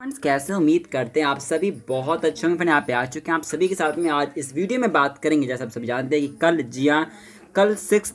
friends कैसे उम्मीद करते हैं आप सभी बहुत अच्छे होंगे फ्रेंड यहाँ पे आ चुके हैं आप सभी के साथ में आज इस वीडियो में बात करेंगे जैसे आप सभी जानते हैं कि कल जिया कल सिक्स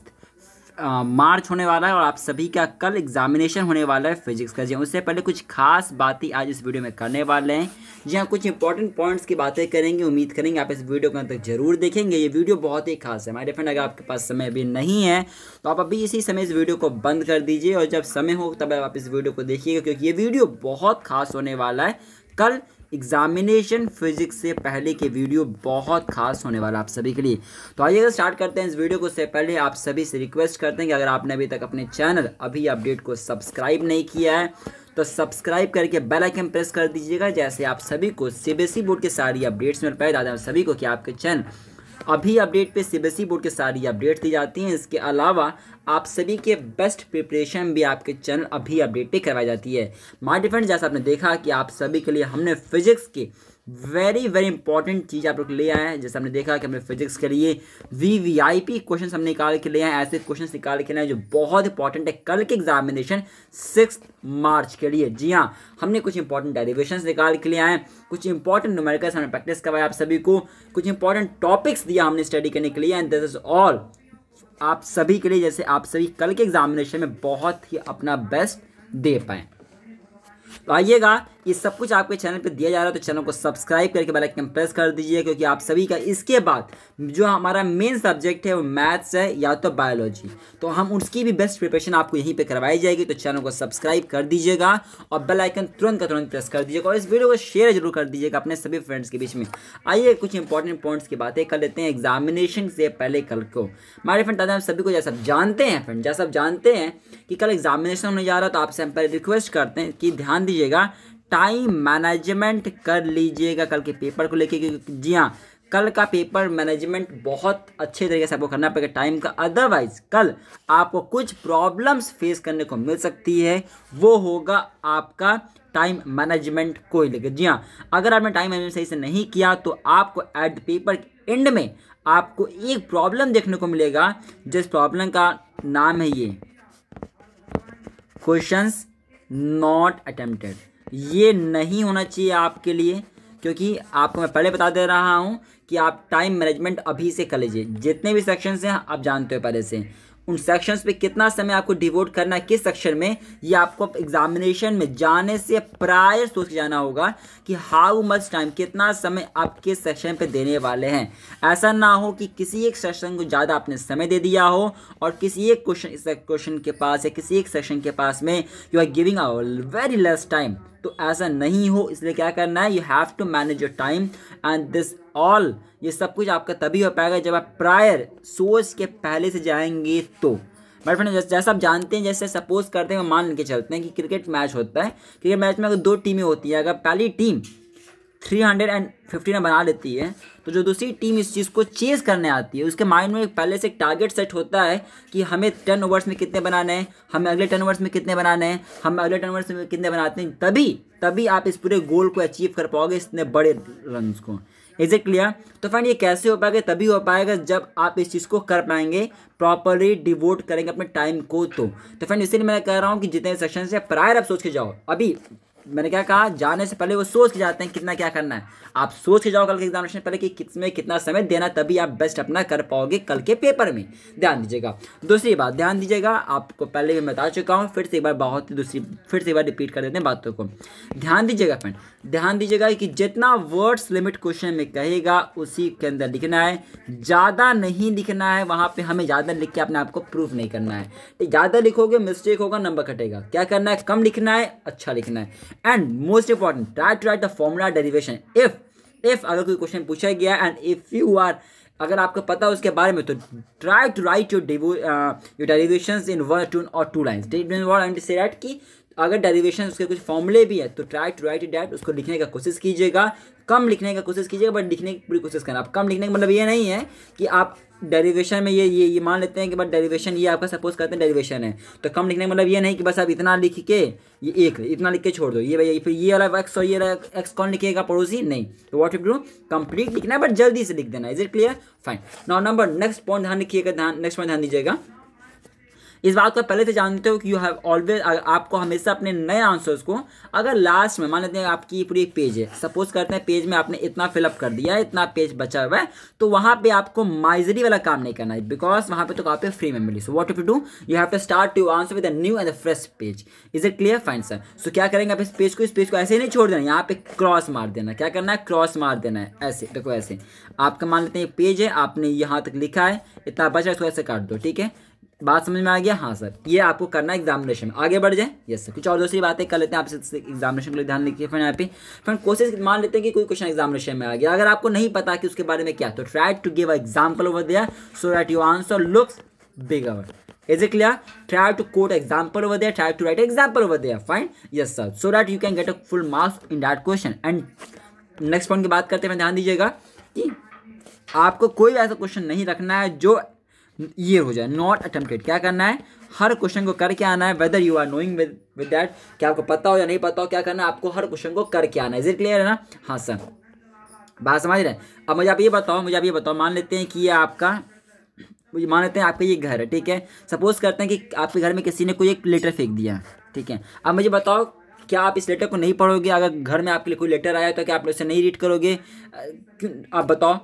मार्च होने वाला है और आप सभी का कल एग्जामिनेशन होने वाला है फिजिक्स का जी हाँ, उससे पहले कुछ खास बातें आज इस वीडियो में करने वाले हैं जी हाँ कुछ इंपॉर्टेंट पॉइंट्स की बातें करेंगे उम्मीद करेंगे आप इस वीडियो को अंत तक जरूर देखेंगे ये वीडियो बहुत ही खास है हमारे फ्रेंड अगर आपके पास समय अभी नहीं है तो आप अभी इसी समय इस वीडियो को बंद कर दीजिए और जब समय हो तब आप इस वीडियो को देखिएगा क्योंकि ये वीडियो बहुत खास होने वाला है कल एग्जामिनेशन फिजिक्स से पहले के वीडियो बहुत खास होने वाला आप सभी के लिए तो आइए स्टार्ट करते हैं इस वीडियो को से पहले आप सभी से रिक्वेस्ट करते हैं कि अगर आपने अभी तक अपने चैनल अभी अपडेट को सब्सक्राइब नहीं किया है तो सब्सक्राइब करके बेल आइकन प्रेस कर दीजिएगा जैसे आप सभी को सीबीएसई e बोर्ड के सारी अपडेट्स मिल पाए दादा सभी को कि आपके चैनल अभी अपडेट पे सी e बोर्ड के सारी अपडेट दी जाती हैं इसके अलावा आप सभी के बेस्ट प्रिपरेशन भी आपके चैनल अभी अपडेट पे करवाई जाती है माई डिफेंड जैसा आपने देखा कि आप सभी के लिए हमने फिजिक्स के वेरी वेरी इंपॉर्टेंट चीज़ आप लोग ले आए हैं जैसे हमने देखा कि हमने फिजिक्स के लिए V V I P question हम निकाल के ले आए ऐसे क्वेश्चन निकाल के लिए जो बहुत इंपॉर्टेंट है कल के एग्जामिनेशन सिक्स मार्च के लिए जी हाँ हमने कुछ इंपॉर्टेंट डेरिवेशन निकाल के लिए आए कुछ इंपॉर्टेंट न्यूमेरिकल्स हमने प्रैक्टिस करवाया आप सभी को कुछ इंपॉर्टेंट टॉपिक्स दिया हमने स्टडी करने के लिए एंड दिस इज ऑल आप सभी के लिए जैसे आप सभी कल के एग्जामिनेशन में बहुत ही अपना बेस्ट दे पाए तो आइएगा ये सब कुछ आपके चैनल पे दिया जा रहा है तो चैनल को सब्सक्राइब करके बेल आइकन प्रेस कर दीजिए क्योंकि आप सभी का इसके बाद जो हमारा मेन सब्जेक्ट है वो मैथ्स है या तो बायोलॉजी तो हम उसकी भी बेस्ट प्रिपरेशन आपको यहीं पर करवाई जाएगी तो चैनल को सब्सक्राइब कर दीजिएगा और बेलाइकन तुरंत का तुरंत प्रेस कर दीजिएगा और इस वीडियो को शेयर जरूर कर दीजिएगा अपने सभी फ्रेंड्स के बीच में आइए कुछ इंपॉर्टेंट पॉइंट्स की बातें कर लेते हैं एग्जामिनेशन से पहले कल को हमारे फ्रेंड दादा हम सभी को जैसा जानते हैं फ्रेंड जैसा जानते हैं कि कल एग्जामिनेशन होने जा रहा है तो आपसे हम पहले रिक्वेस्ट करते हैं कि ध्यान दीजिएगा टाइम मैनेजमेंट कर लीजिएगा कल के पेपर को लेके क्योंकि जी हाँ कल का पेपर मैनेजमेंट बहुत अच्छे तरीके से आपको करना पड़ेगा टाइम का अदरवाइज कल आपको कुछ प्रॉब्लम्स फेस करने को मिल सकती है वो होगा आपका टाइम मैनेजमेंट को लेकर जी हाँ अगर आपने टाइम मैनेजमेंट सही से नहीं किया तो आपको एट द पेपर के एंड में आपको एक प्रॉब्लम देखने को मिलेगा जिस प्रॉब्लम का नाम है ये क्वेश्चंस नॉट अटेम्प्टेड ये नहीं होना चाहिए आपके लिए क्योंकि आपको मैं पहले बता दे रहा हूँ कि आप टाइम मैनेजमेंट अभी से कर लीजिए जितने भी सेक्शन हैं आप जानते हो पहले से उन सेक्शंस पे कितना समय आपको डिवोट करना है किस सेक्शन में ये आपको एग्जामिनेशन में जाने से प्राय सोच जाना होगा कि हाउ मच टाइम कितना समय आप किस सेक्शन पे देने वाले हैं ऐसा ना हो कि किसी एक सेक्शन को ज़्यादा आपने समय दे दिया हो और किसी एक क्वेश्चन क्वेश्चन के पास या किसी एक सेक्शन के पास में you are giving a very less time तो ऐसा नहीं हो इसलिए क्या करना है you have to manage your time and this all ये सब कुछ आपका तभी हो पाएगा जब आप प्रायर सोच के पहले से जाएंगे तो बट फ्रेंड जैसा आप जानते हैं जैसे सपोज करते हैं मान लेके चलते हैं कि क्रिकेट मैच होता है क्रिकेट मैच में अगर दो टीमें होती हैं अगर पहली team three hundred and fifty run बना लेती है तो जो दूसरी टीम इस चीज़ को चेज करने आती है उसके माइंड में पहले से एक टारगेट सेट होता है कि हमें टेन ओवर्स में कितने बनाने हैं हमें अगले टेन ओवर्स में कितने बनाने हैं हमें अगले टेन ओवर्स में कितने बनाते हैं तभी तभी आप इस पूरे गोल को अचीव कर पाओगे इतने बड़े रन को इज इट क्लियर तो फ्रेंड ये कैसे हो पाएगा तभी हो पाएगा जब आप इस चीज़ को कर पाएंगे प्रॉपरली डिवोट करेंगे अपने टाइम को तो तो फ्रेंड इसीलिए मैं कह रहा हूँ कि जितने सेक्शन से प्रायर आप सोच के जाओ अभी मैंने क्या कहा जाने से पहले वो सोच के जाते हैं कितना क्या करना है आप सोच के जाओ कल के एग्जामिनेशन पहले कि किसमें कितना समय देना तभी आप बेस्ट अपना कर पाओगे कल के पेपर में ध्यान दीजिएगा दूसरी बात ध्यान दीजिएगा आपको पहले भी बता चुका हूँ फिर से एक बार बहुत ही दूसरी फिर से एक बार रिपीट कर देते हैं बातों को ध्यान दीजिएगा फ्रेंड ध्यान दीजिएगा कि जितना वर्ड्स लिमिट क्वेश्चन में कहेगा उसी के अंदर लिखना है ज़्यादा नहीं लिखना है वहाँ पर हमें ज़्यादा लिख के अपने आप को प्रूफ नहीं करना है ज़्यादा तो लिखोगे मिस्टेक होगा नंबर कटेगा क्या करना है कम लिखना है अच्छा लिखना है and most important try to write the formula derivation if if अगर कोई क्वेश्चन पूछा गया एंड इफ यू आर अगर आपको पता है उसके बारे में तो try to write your derivation in one two और टू लाइन से राइट की अगर डेरिवेशन उसके कुछ फॉर्मूले भी है तो ट्राई टू राइट डैट उसको लिखने का कोशिश कीजिएगा कम लिखने का कोशिश कीजिएगा बट लिखने की पूरी कोशिश करना आप कम लिखने का मतलब ये नहीं है कि आप डेरिवेशन में ये ये ये मान लेते हैं कि बस डेरिवेशन ये आपका सपोज करते हैं डेरिवेशन है तो कम लिखने का मतलब ये नहीं कि बस आप इतना लिख के ये एक इतना लिख के छोड़ दो ये भैया फिर ये वाला एक्स और ये वाला एक्स कौन लिखेगा पड़ोसी नहीं तो व्हाट यू डू कंप्लीट लिखना है बट जल्दी से लिख देना is it clear fine now number next point ध्यान रखिएगा ध्यान नेक्स्ट पॉइंट ध्यान दीजिएगा इस बात को पहले से जानते हो कि यू हैव ऑलवेज आपको हमेशा अपने नए आंसर्स को अगर लास्ट में मान लेते हैं आपकी पूरी पेज है सपोज करते हैं पेज में आपने इतना फिलअप कर दिया है इतना पेज बचा हुआ है तो वहां पे आपको माइजरी वाला काम नहीं करना है बिकॉज वहाँ पे तो काफ़ी फ्री में मिली so what you do you have to start to answer with new and fresh page is it clear fine sir so क्या करेंगे आप इस पेज को इस पेज को ऐसे ही नहीं छोड़ देना यहाँ पे क्रॉस मार देना क्या करना है क्रॉस मार देना है ऐसे देखो ऐसे आपका मान लेते हैं पेज है आपने यहाँ तक लिखा है इतना बचा है ऐसे काट दो ठीक है बात समझ में आ गया हाँ सर ये आपको करना एग्जामिनेशन में आगे बढ़ जाए यस सर कुछ और दूसरी बातें कर लेते हैं आपसे एग्जामिनेशन के लिए ध्यान रखिए फ्रेंड यहाँ पे फ्रेंड कोशिश मान लेते हैं कि कोई क्वेश्चन एग्जामिनेशन में आ गया अगर आपको नहीं पता कि उसके बारे में क्या तो try to give example over दिया so that you answer looks big our is it clear try to quote example over दिया try to write example over दिया fine yes sir so that you can get a full marks in that question and next point की बात करते हैं ध्यान दीजिएगा कि आपको कोई ऐसा क्वेश्चन नहीं रखना है जो ये हो जाए नॉट अटेम्प्टेड क्या करना है हर क्वेश्चन को करके आना है whether you are knowing with with that क्या आपको पता हो या नहीं पता हो क्या करना है आपको हर क्वेश्चन को करके आना है इज इट क्लियर है ना हाँ सर बात समझ रहे हैं अब मुझे आप ये बताओ मुझे आप ये बताओ मान लेते हैं कि ये आपका मान लेते हैं आपका ये घर है ठीक है सपोज करते हैं कि आपके घर में किसी ने कोई एक लेटर फेंक दिया ठीक है अब मुझे बताओ क्या आप इस लेटर को नहीं पढ़ोगे अगर घर में आपके लिए कोई लेटर आया तो क्या आप उसे नहीं रीड करोगे आप बताओ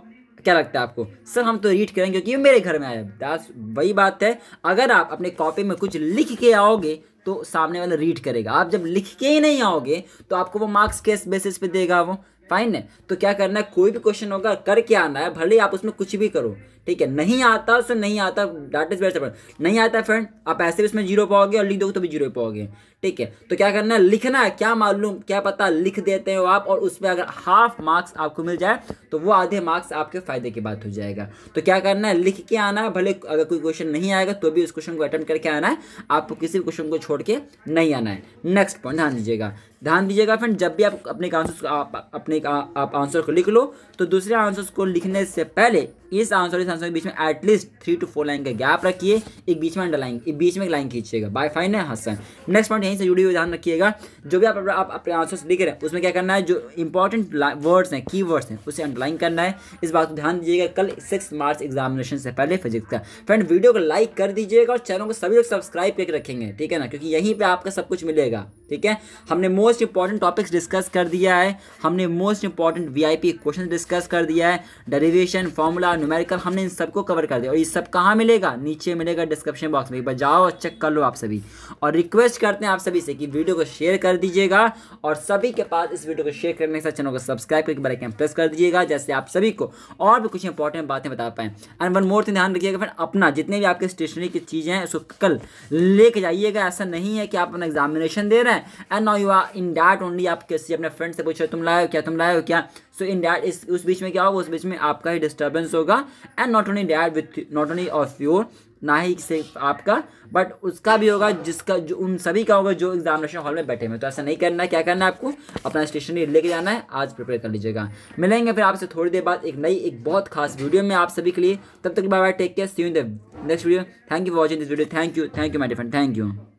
क्या लगता है आपको सर हम तो रीड करेंगे क्योंकि मेरे घर में आया दास वही बात है अगर आप अपने कॉपी में कुछ लिख के आओगे तो सामने वाला रीड करेगा आप जब लिख के ही नहीं आओगे तो आपको वो मार्क्स के बेसिस पे देगा वो फाइन है तो क्या करना है कोई भी क्वेश्चन होगा करके आना है भले आप उसमें कुछ भी करो ठीक है नहीं आता सर नहीं आता डाट इज बेस्ट नहीं आता फ्रेंड आप ऐसे भी इसमें जीरो पाओगे और लिख दोगे तो भी जीरो पाओगे ठीक है तो क्या करना है लिखना है क्या मालूम क्या पता लिख देते हो आप और उसमें अगर हाफ मार्क्स आपको मिल जाए तो वो आधे मार्क्स आपके फायदे की बात हो जाएगा तो क्या करना है लिख के आना है भले अगर कोई क्वेश्चन नहीं आएगा तो भी उस क्वेश्चन को अटेंड करके आना है आपको किसी भी क्वेश्चन को छोड़ के नहीं आना है नेक्स्ट पॉइंट ध्यान दीजिएगा ध्यान दीजिएगा फ्रेंड जब भी आप अपने आप अपने आप आंसर को लिख लो तो दूसरे आंसर को लिखने से पहले इस आंसर इस आंसर के बीच में at least three two four line का गैप रखिए एक बीच में अंडरलाइन एक बीच में एक लाइन खींचिएगा बाय फाइन है हसन नेक्स्ट पॉइंट यहीं से जुड़ी हुई ध्यान रखिएगा जो भी आप आप अपने आंसर लिख रहे हैं उसमें क्या करना है जो इंपॉर्टेंट वर्ड्स हैं की वर्ड्स हैं उसे अंडरलाइन करना है इस बात को ध्यान दीजिएगा कल सिक्स मार्च एग्जामिनेशन से पहले फिजिक्स का फ्रेंड वीडियो को लाइक कर दीजिएगा और चैनल को सभी लोग सब्सक्राइब करके रखेंगे ठीक है ना क्योंकि यहीं पर आपका सब कुछ मिलेगा ठीक है हमने मोस्ट इंपॉर्टेंट टॉपिक्स डिस्कस कर दिया है हमने most important VIP question discuss कर दिया है डेरिवेशन फॉर्मूला न्यूमेरिकल हमने इन सबको कवर कर दिया और ये सब कहाँ मिलेगा नीचे मिलेगा डिस्क्रिप्शन बॉक्स में एक बार जाओ और चेक कर लो आप सभी और रिक्वेस्ट करते हैं आप सभी से कि वीडियो को शेयर कर दीजिएगा और सभी के पास इस वीडियो को शेयर करने के साथ चैनल को सब्सक्राइब करके बारे कैम प्रेस कर दीजिएगा जैसे आप सभी को और भी कुछ इंपॉर्टेंट बातें बता पाएँ एंड वन मोर थिंग ध्यान रखिएगा फिर अपना जितने भी आपके स्टेशनरी की चीज़ें हैं उसको कल लेके जाइएगा ऐसा नहीं है कि आप अपना एग्जामिनेशन दे रहे हैं है and now you are in that only आप किसी अपने फ्रेंड से पूछो तुम लाए हो क्या तुम लाए हो क्या सो इन डैट इस उस बीच में क्या होगा उस बीच में आपका ही डिस्टर्बेंस होगा and not only that with not only of your ना ही सिर्फ आपका बट उसका भी होगा जिसका जो उन सभी का होगा जो एग्जामिनेशन हॉल में बैठे हुए तो ऐसा नहीं करना है क्या करना है आपको अपना स्टेशनरी लेके जाना है आज प्रिपेयर कर लीजिएगा मिलेंगे फिर आपसे थोड़ी देर बाद एक नई एक बहुत खास वीडियो में आप सभी के लिए तब तक bye bye take care see you in the next video thank you for watching this video thank you thank you my different thank you